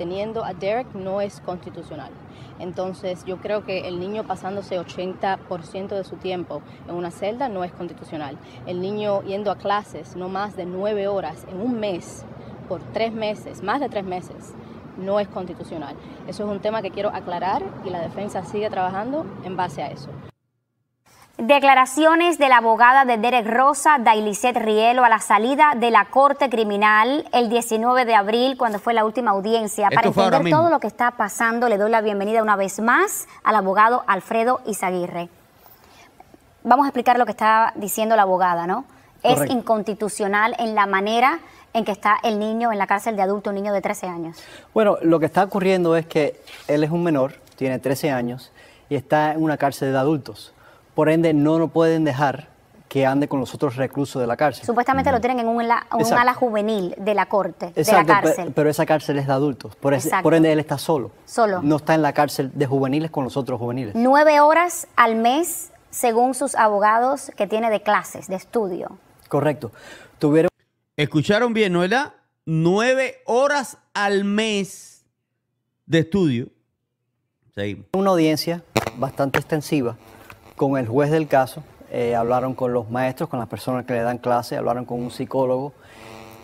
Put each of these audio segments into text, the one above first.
Teniendo a Derek no es constitucional. Entonces yo creo que el niño pasándose 80% de su tiempo en una celda no es constitucional. El niño yendo a clases no más de nueve horas en un mes, por tres meses, más de tres meses, no es constitucional. Eso es un tema que quiero aclarar y la defensa sigue trabajando en base a eso. Declaraciones de la abogada de Derek Rosa, Dailicet Rielo, a la salida de la Corte Criminal el 19 de abril, cuando fue la última audiencia. Para entender todo lo que está pasando, le doy la bienvenida una vez más al abogado Alfredo Izaguirre. Vamos a explicar lo que está diciendo la abogada, ¿no? Es inconstitucional en la manera en que está el niño en la cárcel de adulto, un niño de 13 años. Bueno, lo que está ocurriendo es que él es un menor, tiene 13 años y está en una cárcel de adultos. Por ende, no lo pueden dejar que ande con los otros reclusos de la cárcel. Supuestamente lo tienen en un, ala juvenil de la corte, de la cárcel. Pero, esa cárcel es de adultos, por, ende él está solo. Solo. No está en la cárcel de juveniles con los otros juveniles. Nueve horas al mes, según sus abogados, que tiene de clases, de estudio. Correcto. Tuvieron... Escucharon bien, ¿no Nueve horas al mes de estudio. Seguimos. Una audiencia bastante extensiva con el juez del caso, eh, hablaron con los maestros, con las personas que le dan clase, hablaron con un psicólogo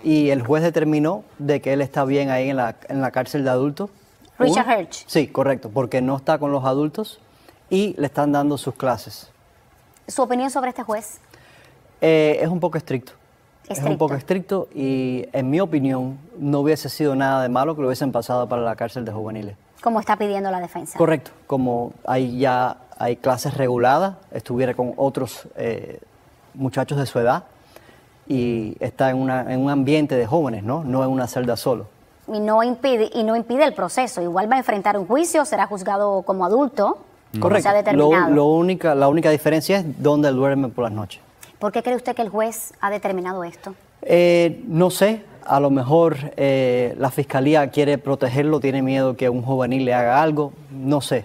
y el juez determinó de que él está bien ahí en la, en la cárcel de adultos. Richard Hirsch. Sí, correcto, porque no está con los adultos y le están dando sus clases. ¿Su opinión sobre este juez? Eh, es un poco estricto. estricto. Es un poco estricto y en mi opinión no hubiese sido nada de malo que lo hubiesen pasado para la cárcel de juveniles. Como está pidiendo la defensa. Correcto, como ahí ya hay clases reguladas, estuviera con otros eh, muchachos de su edad y está en, un ambiente de jóvenes, ¿no? No en una celda solo. Y no, impide, y no impide el proceso. Igual va a enfrentar un juicio, será juzgado como adulto. Correcto. Lo, la única diferencia es dónde duerme por las noches. ¿Por qué cree usted que el juez ha determinado esto? Eh, no sé, a lo mejor eh, la fiscalía quiere protegerlo, tiene miedo que un juvenil le haga algo, no sé,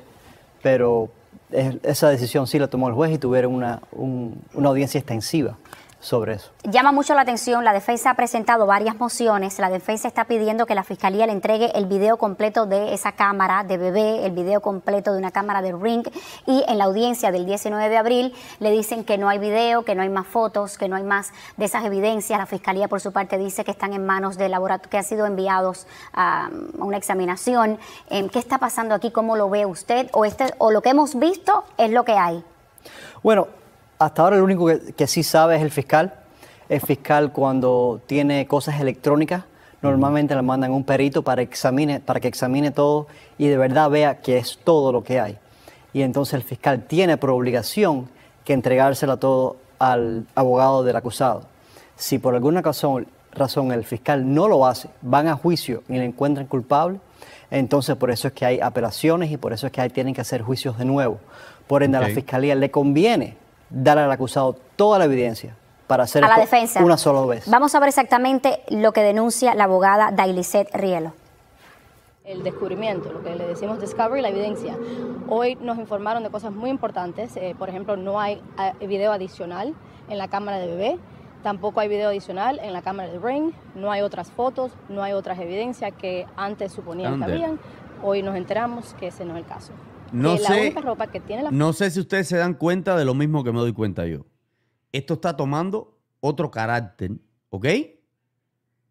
pero esa decisión sí la tomó el juez y tuvieron una, una audiencia extensiva sobre eso. Llama mucho la atención, la defensa ha presentado varias mociones, la defensa está pidiendo que la fiscalía le entregue el video completo de esa cámara de bebé, el video completo de una cámara de ring y en la audiencia del 19 de abril le dicen que no hay video, que no hay más fotos, que no hay más de esas evidencias. La fiscalía por su parte dice que están en manos de laboratorio, que han sido enviados um, a una examinación. Em, ¿Qué está pasando aquí? ¿Cómo lo ve usted? ¿O, este, o lo que hemos visto es lo que hay? Bueno, hasta ahora el único que, sí sabe es el fiscal. El fiscal cuando tiene cosas electrónicas, normalmente la mandan a un perito para, examine, para que examine todo y de verdad vea que es todo lo que hay. Y entonces el fiscal tiene por obligación que entregársela todo al abogado del acusado. Si por alguna razón, el fiscal no lo hace, van a juicio y le encuentran culpable, entonces por eso es que hay apelaciones y por eso es que ahí tienen que hacer juicios de nuevo. Por ende, a la fiscalía le conviene dar al acusado toda la evidencia para hacer la defensa. una sola vez. Vamos a ver exactamente lo que denuncia la abogada Dailiset Rielo. El descubrimiento, lo que le decimos discovery, la evidencia. Hoy nos informaron de cosas muy importantes, eh, por ejemplo, no hay ah, video adicional en la cámara de bebé, Tampoco hay video adicional en la cámara de Ring, no hay otras fotos, no hay otras evidencias que antes suponían que habían. Hoy nos enteramos que ese no es el caso. No sé, No sé si ustedes se dan cuenta de lo mismo que me doy cuenta yo. Esto está tomando otro carácter, ¿ok?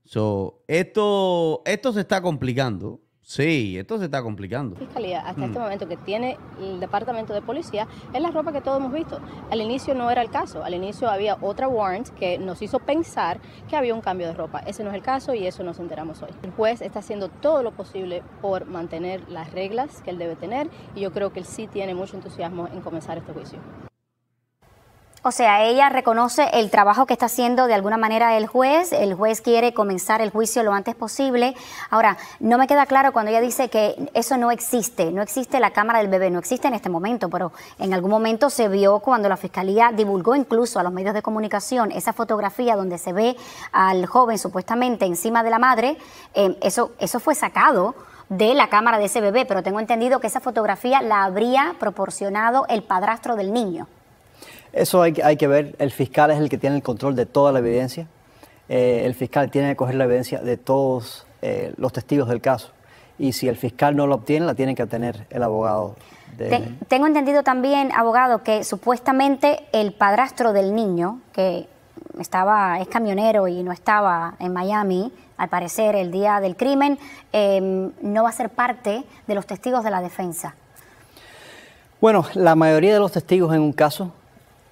So, esto, esto se está complicando. Sí, esto se está complicando. Fiscalía, hasta este mm. momento que tiene el departamento de policía, es la ropa que todos hemos visto. Al inicio no era el caso, al inicio había otra warrant que nos hizo pensar que había un cambio de ropa. Ese no es el caso y eso nos enteramos hoy. El juez está haciendo todo lo posible por mantener las reglas que él debe tener y yo creo que él sí tiene mucho entusiasmo en comenzar este juicio. O sea, ella reconoce el trabajo que está haciendo de alguna manera el juez, el juez quiere comenzar el juicio lo antes posible. Ahora, no me queda claro cuando ella dice que eso no existe, no existe la cámara del bebé, no existe en este momento, pero en algún momento se vio cuando la fiscalía divulgó incluso a los medios de comunicación esa fotografía donde se ve al joven supuestamente encima de la madre, eh, eso, eso fue sacado de la cámara de ese bebé, pero tengo entendido que esa fotografía la habría proporcionado el padrastro del niño. Eso hay, que ver. El fiscal es el que tiene el control de toda la evidencia. Eh, el fiscal tiene que coger la evidencia de todos eh, los testigos del caso. Y si el fiscal no la obtiene, la tiene que tener el abogado. tengo entendido también, abogado, que supuestamente el padrastro del niño, que estaba, es camionero y no estaba en Miami, al parecer, el día del crimen, em, no va a ser parte de los testigos de la defensa. Bueno, la mayoría de los testigos en un caso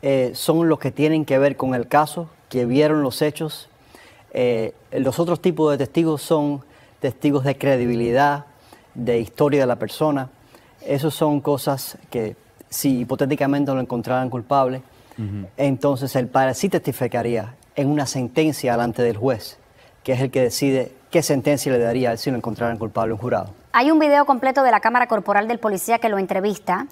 eh, son los que tienen que ver con el caso, que vieron los hechos. Eh, los otros tipos de testigos son testigos de credibilidad, de historia de la persona. Esas son cosas que si hipotéticamente lo encontraran culpable, entonces el padre sí testificaría en una sentencia delante del juez, que es el que decide qué sentencia le daría si lo encontraran culpable un jurado. Hay un video completo de la cámara corporal del policía que lo entrevista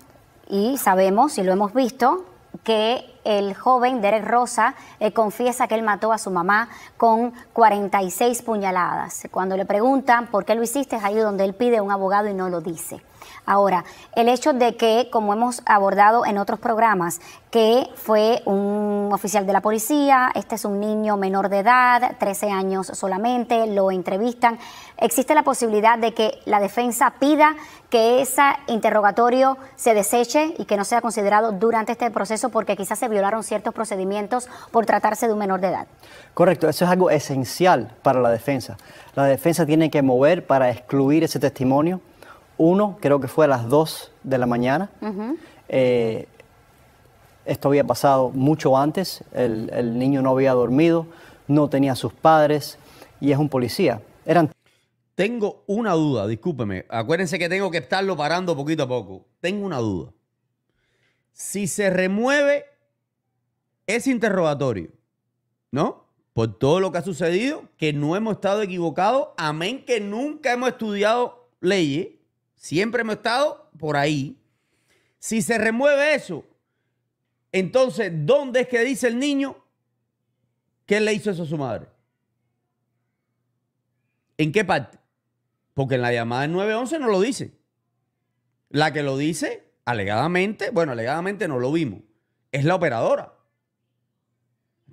y sabemos y lo hemos visto que el joven Derek Rosa eh, confiesa que él mató a su mamá con 46 puñaladas. Cuando le preguntan por qué lo hiciste, es ahí donde él pide un abogado y no lo dice. Ahora, el hecho de que, como hemos abordado en otros programas, que fue un oficial de la policía, este es un niño menor de edad, 13 años solamente, lo entrevistan, existe la posibilidad de que la defensa pida que ese interrogatorio se deseche y que no sea considerado durante este proceso porque quizás se violaron ciertos procedimientos por tratarse de un menor de edad. Correcto, eso es algo esencial para la defensa. La defensa tiene que mover para excluir ese testimonio. Uno, creo que fue a las 2 de la mañana. Eh, esto había pasado mucho antes, el, niño no había dormido, no tenía sus padres y es un policía. Eran... Tengo una duda, discúlpeme. Acuérdense que tengo que estarlo parando poquito a poco. Tengo una duda. Si se remueve es interrogatorio, ¿no? Por todo lo que ha sucedido, que no hemos estado equivocados, amén que nunca hemos estudiado leyes, siempre hemos estado por ahí. Si se remueve eso, entonces, ¿dónde es que dice el niño que le hizo eso a su madre? ¿En qué parte? Porque en la llamada del 911 no lo dice. La que lo dice, alegadamente, bueno, alegadamente no lo vimos, es la operadora.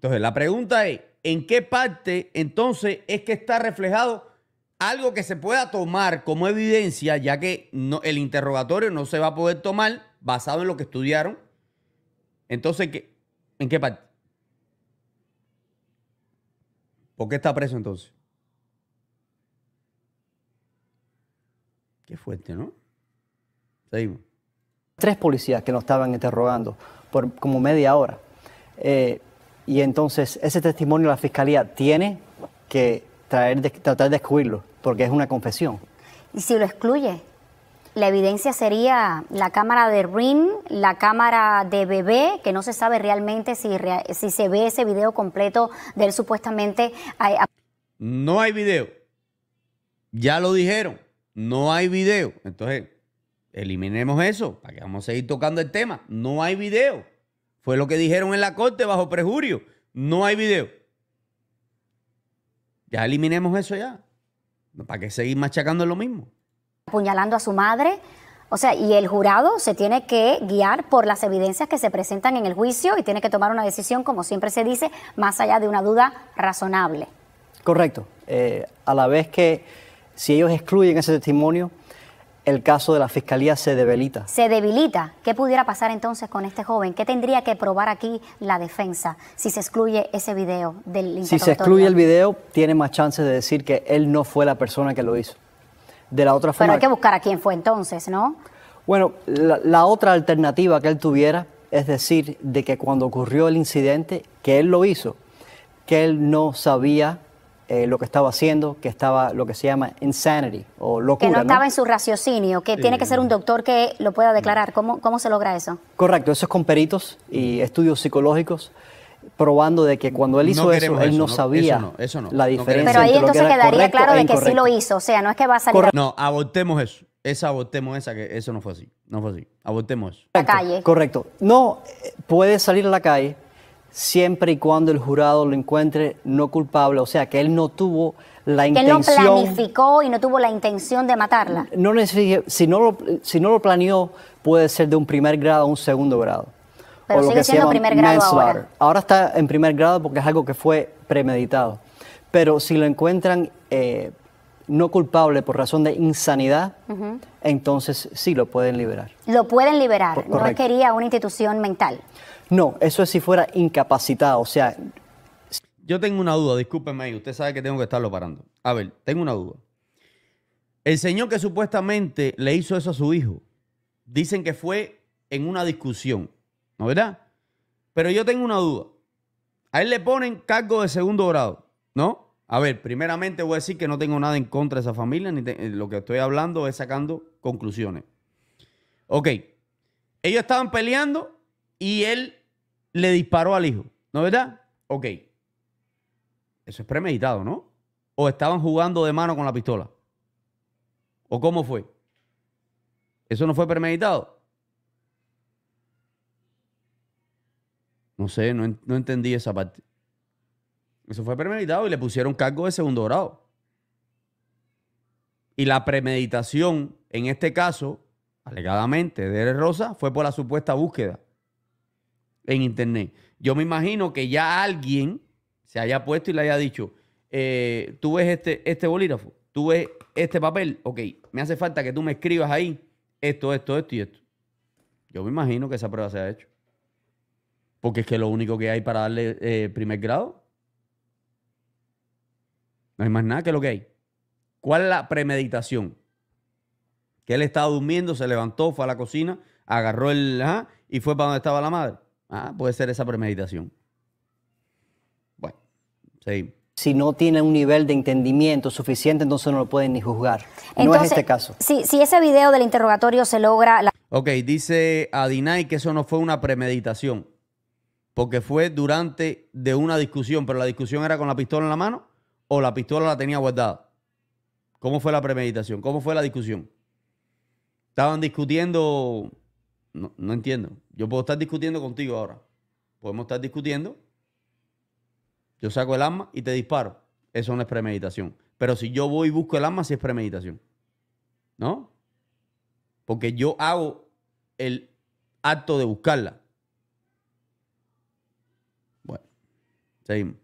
Entonces, la pregunta es, ¿en qué parte entonces es que está reflejado algo que se pueda tomar como evidencia, ya que el interrogatorio no se va a poder tomar basado en lo que estudiaron? Entonces, ¿en qué parte? ¿Por qué está preso entonces? Qué fuerte, ¿no? Seguimos. Tres policías que nos estaban interrogando por como media hora. Eh, y entonces ese testimonio la fiscalía tiene que traer tratar de excluirlo, porque es una confesión. ¿Y si lo excluye? La evidencia sería la cámara de Rin, la cámara de bebé, que no se sabe realmente si, si se ve ese video completo de él supuestamente. No hay video. Ya lo dijeron. No hay video. Entonces, eliminemos eso para que vamos a seguir tocando el tema. No hay video. Fue lo que dijeron en la corte bajo prejurio. No hay video. Ya eliminemos eso ya. ¿Para qué seguir machacando lo mismo? Apuñalando a su madre. O sea, y el jurado se tiene que guiar por las evidencias que se presentan en el juicio y tiene que tomar una decisión, como siempre se dice, más allá de una duda razonable. Correcto. Eh, a la vez que si ellos excluyen ese testimonio, el caso de la fiscalía se debilita. Se debilita. ¿Qué pudiera pasar entonces con este joven? ¿Qué tendría que probar aquí la defensa si se excluye ese video del Si se excluye el video, tiene más chances de decir que él no fue la persona que lo hizo. De la otra forma. Pero hay que buscar a quién fue entonces, ¿no? Bueno, la otra alternativa que él tuviera es decir, de que cuando ocurrió el incidente, que él lo hizo, que él no sabía eh, lo que estaba haciendo, que estaba lo que se llama insanity o lo Que no estaba en su raciocinio, que tiene que ser un doctor que lo pueda mm. declarar. ¿Cómo, ¿Cómo se logra eso? Correcto, eso es con peritos y estudios psicológicos probando de que cuando él hizo eso, él no, sabía eso no, la diferencia. Pero ahí entonces quedaría claro e de que sí lo hizo, o sea, no es que va a salir. No, abortemos eso. Esa abortemos esa, que eso no fue así. No fue así. Abortemos eso. La calle. Correcto. No eh, puede salir a la calle, siempre y cuando el jurado lo encuentre no culpable, o sea, que él no tuvo la intención... Que no planificó y no tuvo la intención de matarla. No si no lo, si no lo planeó, puede ser de un primer grado a un segundo grado. Pero sigue siendo primer grado ahora. Ahora está en primer grado porque es algo que fue premeditado. Pero si lo encuentran eh, no culpable por razón de insanidad, entonces sí lo pueden liberar. Lo pueden liberar, no no quería una institución mental. No, eso es si fuera incapacitado, o sea... Yo tengo una duda, discúlpeme ahí, usted sabe que tengo que estarlo parando. A ver, tengo una duda. El señor que supuestamente le hizo eso a su hijo, dicen que fue en una discusión, ¿no verdad? Pero yo tengo una duda. A él le ponen cargo de segundo grado, ¿no? A ver, primeramente voy a decir que no tengo nada en contra de esa familia, ni lo que estoy hablando es sacando conclusiones. Ok, ellos estaban peleando y él le disparó al hijo, ¿no es verdad? Ok. Eso es premeditado, ¿no? ¿O estaban jugando de mano con la pistola? ¿O cómo fue? ¿Eso no fue premeditado? No sé, no, entendí esa parte. Eso fue premeditado y le pusieron cargo de segundo grado. Y la premeditación, en este caso, alegadamente, de Rosa, fue por la supuesta búsqueda en internet. Yo me imagino que ya alguien se haya puesto y le haya dicho, eh, tú ves este, este bolígrafo, tú ves este papel, ok, me hace falta que tú me escribas ahí esto, esto, esto y esto. Yo me imagino que esa prueba se ha hecho. Porque es que lo único que hay para darle eh, primer grado. No hay más nada que lo que hay. ¿Cuál es la premeditación? Que él estaba durmiendo, se levantó, fue a la cocina, agarró el... y fue para donde estaba la madre. Ah, puede ser esa premeditación. Bueno, sí. si no tiene un nivel de entendimiento suficiente, entonces no lo pueden ni juzgar. no es este caso. Si, ese video del interrogatorio se logra... Ok, dice Adinay que eso no fue una premeditación, porque fue durante de una discusión, pero la discusión era con la pistola en la mano o la pistola la tenía guardada. ¿Cómo fue la premeditación? ¿Cómo fue la discusión? Estaban discutiendo... no entiendo. Yo puedo estar discutiendo contigo ahora. Podemos estar discutiendo. Yo saco el arma y te disparo. Eso no es premeditación. Pero si yo voy y busco el arma, sí es premeditación. ¿No? Porque yo hago el acto de buscarla. Bueno, seguimos.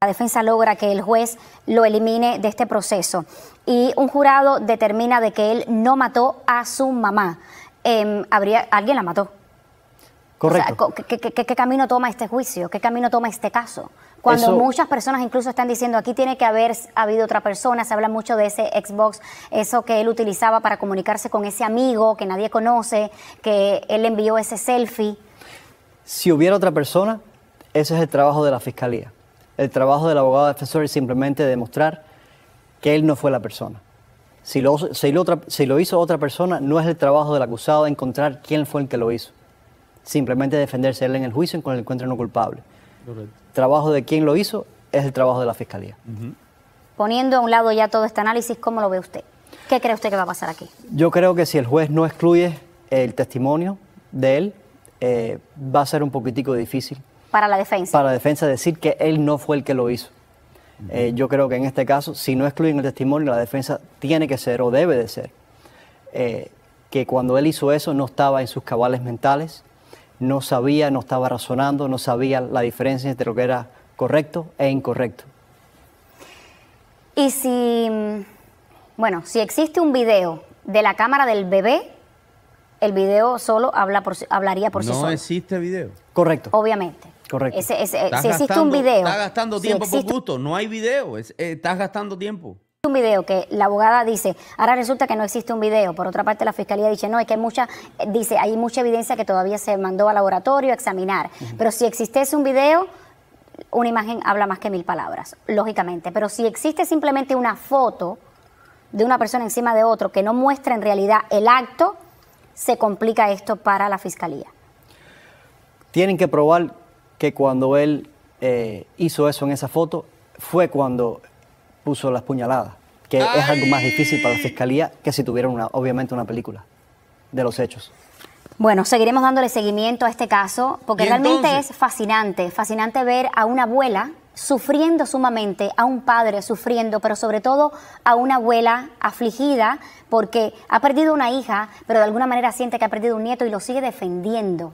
La defensa logra que el juez lo elimine de este proceso y un jurado determina de que él no mató a su mamá. Em, ¿habría, alguien la mató. ¿qué, camino toma este juicio? ¿Qué camino toma este caso? Cuando muchas personas incluso están diciendo aquí tiene que haber habido otra persona, se habla mucho de ese Xbox, eso que él utilizaba para comunicarse con ese amigo que nadie conoce, que él envió ese selfie. Si hubiera otra persona, ese es el trabajo de la fiscalía. El trabajo del abogado defensor es simplemente demostrar que él no fue la persona. Si lo, si lo hizo otra persona, no es el trabajo del acusado encontrar quién fue el que lo hizo simplemente defenderse él en el juicio en cuando encuentren no culpable. ...el Trabajo de quien lo hizo es el trabajo de la fiscalía. Poniendo a un lado ya todo este análisis, ¿cómo lo ve usted? ¿Qué cree usted que va a pasar aquí? Yo creo que si el juez no excluye el testimonio de él, eh, va a ser un poquitico difícil. Para la defensa. Para la defensa decir que él no fue el que lo hizo. Eh, yo creo que en este caso, si no excluyen el testimonio, la defensa tiene que ser o debe de ser eh, que cuando él hizo eso no estaba en sus cabales mentales, no sabía, no estaba razonando, no sabía la diferencia entre lo que era correcto e incorrecto. Y si, bueno, si existe un video de la cámara del bebé, el video solo habla por, hablaría por sí solo. No existe video. Correcto. Obviamente. Correcto. si existe un video. Estás gastando tiempo por gusto. No hay video. Eh, estás gastando tiempo un video que la abogada dice, ahora resulta que no existe un video. Por otra parte, la fiscalía dice, no, es que hay mucha, eh, dice, hay mucha evidencia que todavía se mandó al laboratorio a examinar. Pero si existiese un video, una imagen habla más que mil palabras, lógicamente. Pero si existe simplemente una foto de una persona encima de otro que no muestra en realidad el acto, se complica esto para la fiscalía. Tienen que probar que cuando él eh, hizo eso en esa foto, fue cuando puso las puñaladas, que es algo más difícil para la fiscalía que si tuvieran una, obviamente una película de los hechos. Bueno, seguiremos dándole seguimiento a este caso, porque realmente es fascinante, fascinante ver a una abuela sufriendo sumamente, a un padre sufriendo, pero sobre todo a una abuela afligida porque ha perdido una hija, pero de alguna manera siente que ha perdido un nieto y lo sigue defendiendo.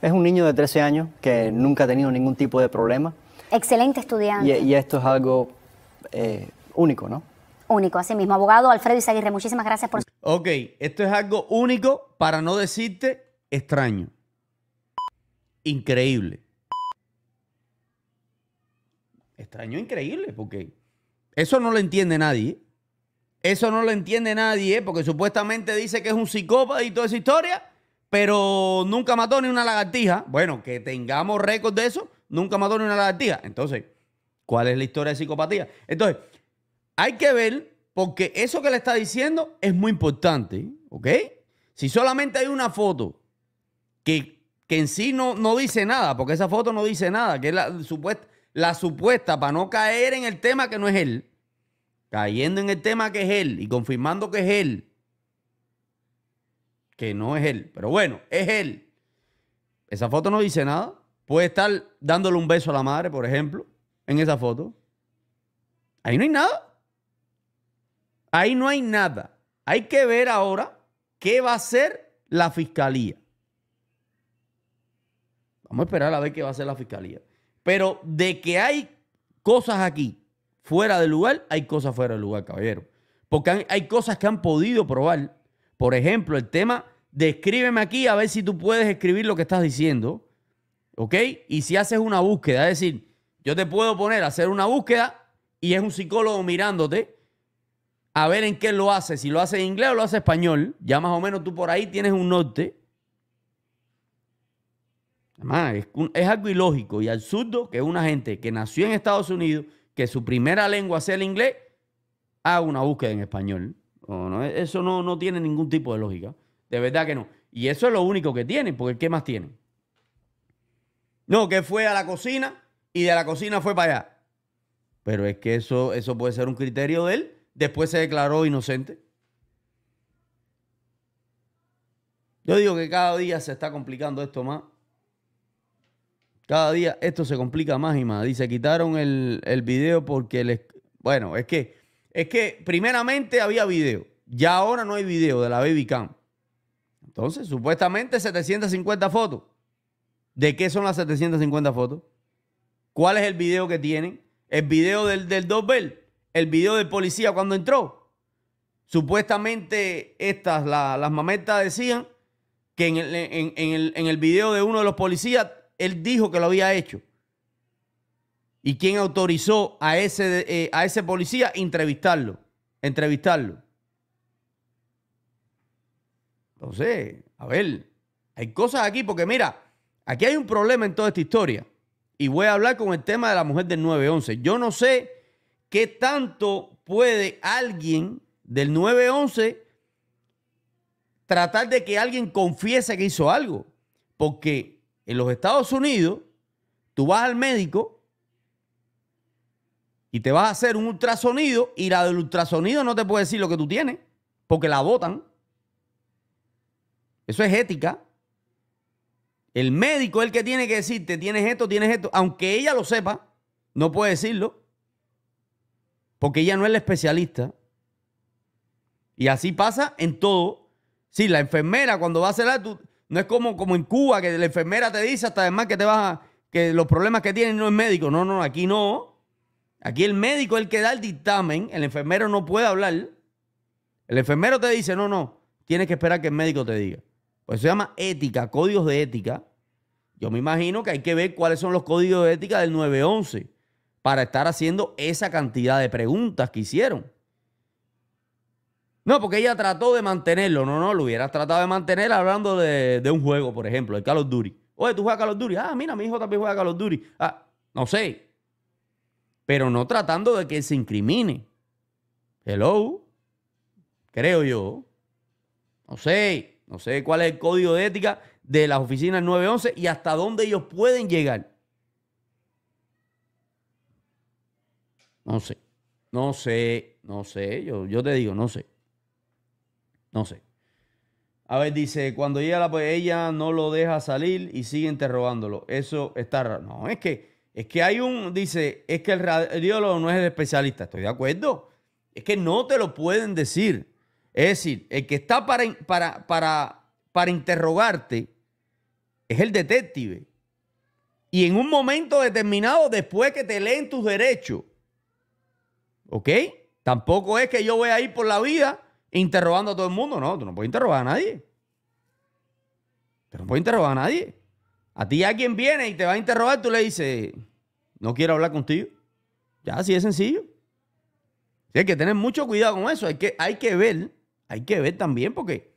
Es un niño de 13 años que nunca ha tenido ningún tipo de problema. Excelente estudiante. y esto es algo eh, único, ¿no? Único, así mismo. Abogado Alfredo Izaguirre, muchísimas gracias por... Ok, esto es algo único, para no decirte extraño. Increíble. Extraño increíble, porque eso no lo entiende nadie. ¿eh? Eso no lo entiende nadie, ¿eh? porque supuestamente dice que es un psicópata y toda esa historia, pero nunca mató ni una lagartija. Bueno, que tengamos récord de eso, nunca mató ni una lagartija. Entonces, cuál es la historia de psicopatía. Entonces, hay que ver, porque eso que le está diciendo es muy importante, ¿ok? Si solamente hay una foto que, en sí no, no dice nada, porque esa foto no dice nada, que es la supuesta, la supuesta para no caer en el tema que no es él, cayendo en el tema que es él y confirmando que es él, que no es él, pero bueno, es él. Esa foto no dice nada. Puede estar dándole un beso a la madre, por ejemplo en esa foto? Ahí no hay nada. Ahí no hay nada. Hay que ver ahora qué va a hacer la fiscalía. Vamos a esperar a ver qué va a hacer la fiscalía. Pero de que hay cosas aquí fuera del lugar, hay cosas fuera del lugar, caballero. Porque hay, cosas que han podido probar. Por ejemplo, el tema escríbeme aquí a ver si tú puedes escribir lo que estás diciendo. ¿Ok? Y si haces una búsqueda, es decir, yo te puedo poner a hacer una búsqueda y es un psicólogo mirándote a ver en qué lo hace, si lo hace en inglés o lo hace en español. Ya más o menos tú por ahí tienes un norte. Además, es, algo ilógico y absurdo que una gente que nació en Estados Unidos, que su primera lengua sea el inglés, haga una búsqueda en español. eso no, no tiene ningún tipo de lógica. De verdad que no. Y eso es lo único que tiene. porque ¿qué más tiene? No, que fue a la cocina y de la cocina fue para allá. Pero es que eso, eso puede ser un criterio de él. Después se declaró inocente. Yo digo que cada día se está complicando esto más. Cada día esto se complica más y más. Dice, quitaron el, video porque les... Bueno, es que, es que primeramente había video. Ya ahora no hay video de la baby cam. Entonces, supuestamente 750 fotos. ¿De qué son las 750 fotos? ¿Cuál es el video que tienen? ¿El video del, del ¿El video del policía cuando entró? Supuestamente estas, las mametas decían que en el, en, video de uno de los policías, él dijo que lo había hecho. ¿Y quién autorizó a ese, eh, a ese policía entrevistarlo? Entrevistarlo. Entonces, a ver, hay cosas aquí, porque mira, aquí hay un problema en toda esta historia. Y voy a hablar con el tema de la mujer del 911. Yo no sé qué tanto puede alguien del 911 tratar de que alguien confiese que hizo algo. Porque en los Estados Unidos, tú vas al médico y te vas a hacer un ultrasonido y la del ultrasonido no te puede decir lo que tú tienes porque la votan. Eso es ética. El médico es el que tiene que decirte, tienes esto, tienes esto, aunque ella lo sepa, no puede decirlo, porque ella no es la especialista. Y así pasa en todo. Si la enfermera cuando va a hacer no es como, como en Cuba, que la enfermera te dice hasta además que te vas que los problemas que tienes no es médico. No, no, aquí no. Aquí el médico es el que da el dictamen, el enfermero no puede hablar. El enfermero te dice, no, no, tienes que esperar que el médico te diga. Pues se llama ética, códigos de ética. Yo me imagino que hay que ver cuáles son los códigos de ética del 911 para estar haciendo esa cantidad de preguntas que hicieron. No, porque ella trató de mantenerlo. No, no, lo hubieras tratado de mantener hablando de, un juego, por ejemplo, el Call of Duty. Oye, tú juegas Call of Duty. Ah, mira, mi hijo también juega Call of Duty. Ah, no sé. Pero no tratando de que se incrimine. Hello. Creo yo. No sé. No sé cuál es el código de ética de las oficinas 911 y hasta dónde ellos pueden llegar. No sé, no sé, no sé, yo, yo te digo, no sé. No sé. A ver, dice, cuando llega la ella no lo deja salir y sigue interrogándolo. Eso está raro. No, es que, es que hay un, dice, es que el radiólogo no es el especialista. Estoy de acuerdo. Es que no te lo pueden decir. Es decir, el que está para, para, para, para interrogarte es el detective. Y en un momento determinado, después que te leen tus derechos, ¿ok? Tampoco es que yo voy a ir por la vida interrogando a todo el mundo. No, tú no puedes interrogar a nadie. Tú no puedes interrogar a nadie. A ti alguien viene y te va a interrogar, tú le dices, no quiero hablar contigo. Ya, así es sencillo. hay que tener mucho cuidado con eso. Hay que, hay que ver hay que ver también porque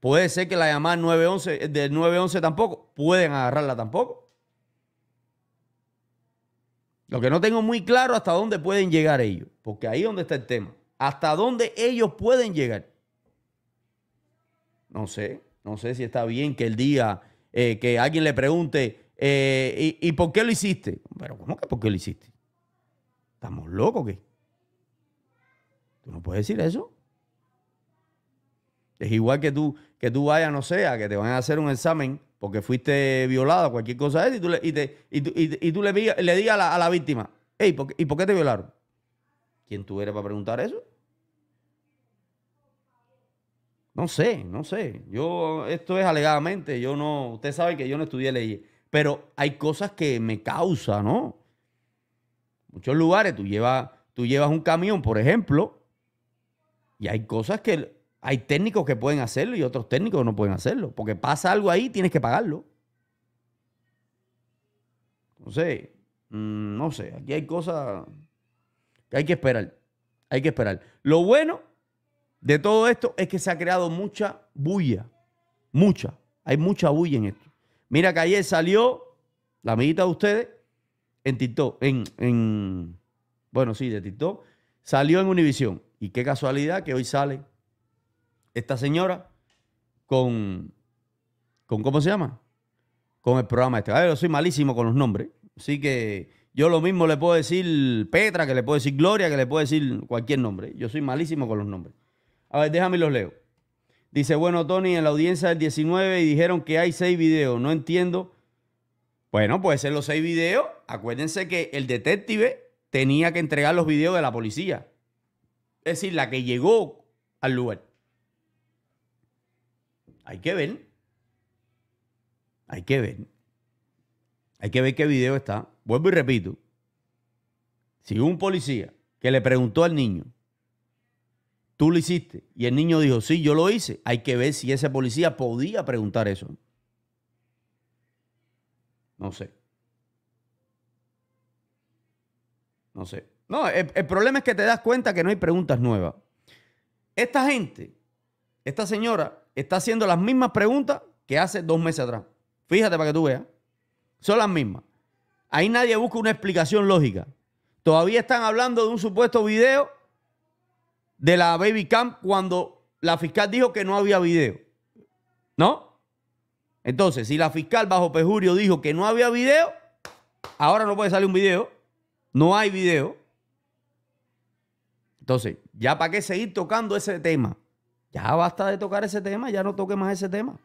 puede ser que la llamada 911, del 911 tampoco, pueden agarrarla tampoco. Lo que no tengo muy claro hasta dónde pueden llegar ellos, porque ahí es donde está el tema. Hasta dónde ellos pueden llegar. No sé, no sé si está bien que el día eh, que alguien le pregunte, eh, ¿y, por qué lo hiciste? Pero ¿cómo que por qué lo hiciste? ¿Estamos locos qué? ¿Tú no puedes decir eso? Es igual que tú, que tú vayas, no sé, a que te van a hacer un examen porque fuiste violado, cualquier cosa de y tú le, le, le digas a la, víctima, ¿y por qué te violaron? ¿Quién tú eres para preguntar eso? No sé, no sé. Yo, esto es alegadamente, yo no, usted sabe que yo no estudié leyes, pero hay cosas que me causan, ¿no? Muchos lugares tú llevas, tú llevas un camión, por ejemplo, y hay cosas que hay técnicos que pueden hacerlo y otros técnicos no pueden hacerlo. Porque pasa algo ahí, tienes que pagarlo. No sé, mm, no sé, aquí hay cosas que hay que esperar. Hay que esperar. Lo bueno de todo esto es que se ha creado mucha bulla. Mucha. Hay mucha bulla en esto. Mira que ayer salió la amiguita de ustedes en TikTok. En, en bueno, sí, de TikTok. Salió en Univisión. Y qué casualidad que hoy sale esta señora con, con ¿cómo se llama? Con el programa este. A ver, yo soy malísimo con los nombres. Así que yo lo mismo le puedo decir Petra, que le puedo decir Gloria, que le puedo decir cualquier nombre. Yo soy malísimo con los nombres. A ver, déjame los leo. Dice, bueno, Tony, en la audiencia del 19 dijeron que hay seis videos. No entiendo. Bueno, puede ser los seis videos. Acuérdense que el detective tenía que entregar los videos de la policía. Es decir, la que llegó al lugar. Hay que ver. Hay que ver. Hay que ver qué video está. Vuelvo y repito. Si un policía que le preguntó al niño, tú lo hiciste, y el niño dijo, sí, yo lo hice, hay que ver si ese policía podía preguntar eso. No sé. No sé. No, el, problema es que te das cuenta que no hay preguntas nuevas. Esta gente, esta señora, está haciendo las mismas preguntas que hace dos meses atrás. Fíjate para que tú veas. Son las mismas. Ahí nadie busca una explicación lógica. Todavía están hablando de un supuesto video de la Baby Camp cuando la fiscal dijo que no había video. ¿No? Entonces, si la fiscal bajo pejurio dijo que no había video, ahora no puede salir un video. No hay video. Entonces, ya para qué seguir tocando ese tema. Ya basta de tocar ese tema, ya no toque más ese tema.